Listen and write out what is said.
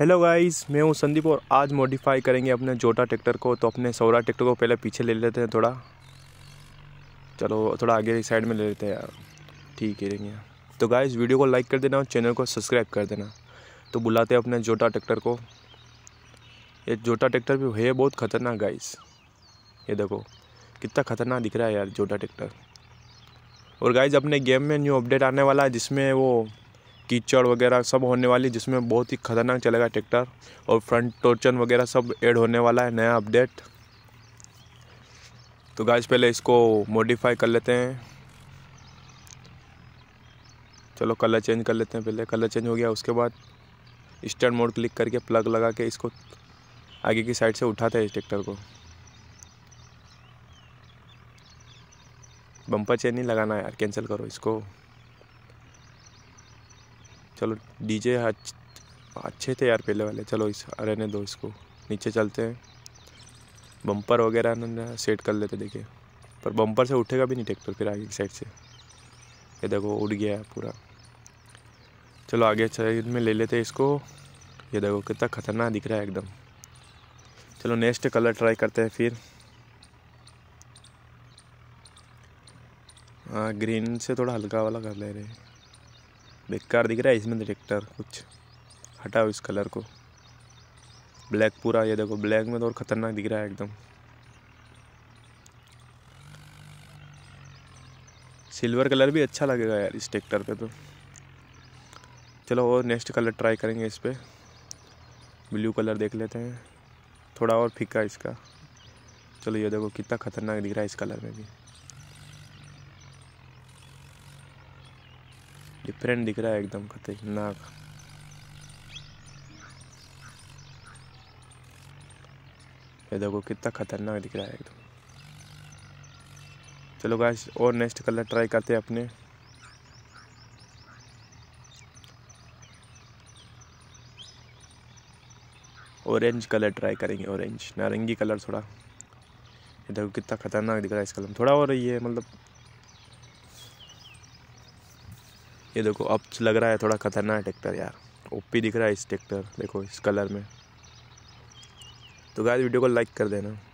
hello guys मैं हूँ संदीप और आज मॉडिफाई करेंगे अपने जोटा ट्रैक्टर को तो अपने सौरा ट्रैक्टर को पहले पीछे ले लेते हैं थोड़ा चलो थोड़ा आगे साइड में ले लेते हैं ठीक है यार तो गाइस वीडियो को लाइक कर देना और चैनल को सब्सक्राइब कर देना तो बुलाते हैं अपने जोटा ट्रैक्टर को ये जोटा ट्रैक्टर भी है बहुत ख़तरनाक गाइस ये देखो कितना ख़तरनाक दिख रहा है यार जोटा ट्रैक्टर और गाइज अपने गेम में न्यू अपडेट आने वाला है जिसमें वो कीचड़ वगैरह सब होने वाली जिसमें बहुत ही खतरनाक चलेगा ट्रैक्टर और फ्रंट टोर्चन वगैरह सब ऐड होने वाला है नया अपडेट तो गाइस पहले इसको मॉडिफाई कर लेते हैं चलो कलर चेंज कर लेते हैं पहले कलर चेंज हो गया उसके बाद स्टैंड मोड क्लिक करके प्लग लगा के इसको आगे की साइड से उठाते हैं इस ट्रैक्टर को बम्पर चेन नहीं लगाना यार कैंसिल करो इसको चलो डीजे हाँ, अच्छे थे यार पहले वाले चलो इस रहने दो इसको नीचे चलते हैं बम्पर वगैरह सेट कर लेते देखिए पर बम्पर से उठेगा भी नहीं ट्रैक्टर फिर आगे की साइड से ये देखो उड़ गया है पूरा चलो आगे साइड में ले लेते हैं इसको ये देखो कितना खतरनाक दिख रहा है एकदम चलो नेक्स्ट कलर ट्राई करते हैं फिर हाँ ग्रीन से थोड़ा हल्का वाला कर ले रहे हैं बेकार दिख रहा है इसमें ट्रैक्टर कुछ हटाओ इस कलर को ब्लैक पूरा ये देखो ब्लैक में तो और ख़तरनाक दिख रहा है एकदम सिल्वर कलर भी अच्छा लगेगा यार इस ट्रैक्टर पे तो चलो और नेक्स्ट कलर ट्राई करेंगे इस पर ब्लू कलर देख लेते हैं थोड़ा और फीका इसका चलो ये देखो कितना ख़तरनाक दिख रहा है इस कलर में भी डिफरेंट दिख रहा है एकदम खतरनाक ये देखो कितना खतरनाक दिख रहा है एकदम चलो गाइस और नेक्स्ट कलर ट्राई करते हैं अपने ऑरेंज कलर ट्राई करेंगे ऑरेंज नारंगी कलर थोड़ा इधर देखो कितना खतरनाक दिख रहा है इस कलर में थोड़ा और ये मतलब ये देखो अब लग रहा है थोड़ा खतरनाक ट्रैक्टर यार ओपी दिख रहा है इस ट्रैक्टर देखो इस कलर में तो गाय वीडियो को लाइक कर देना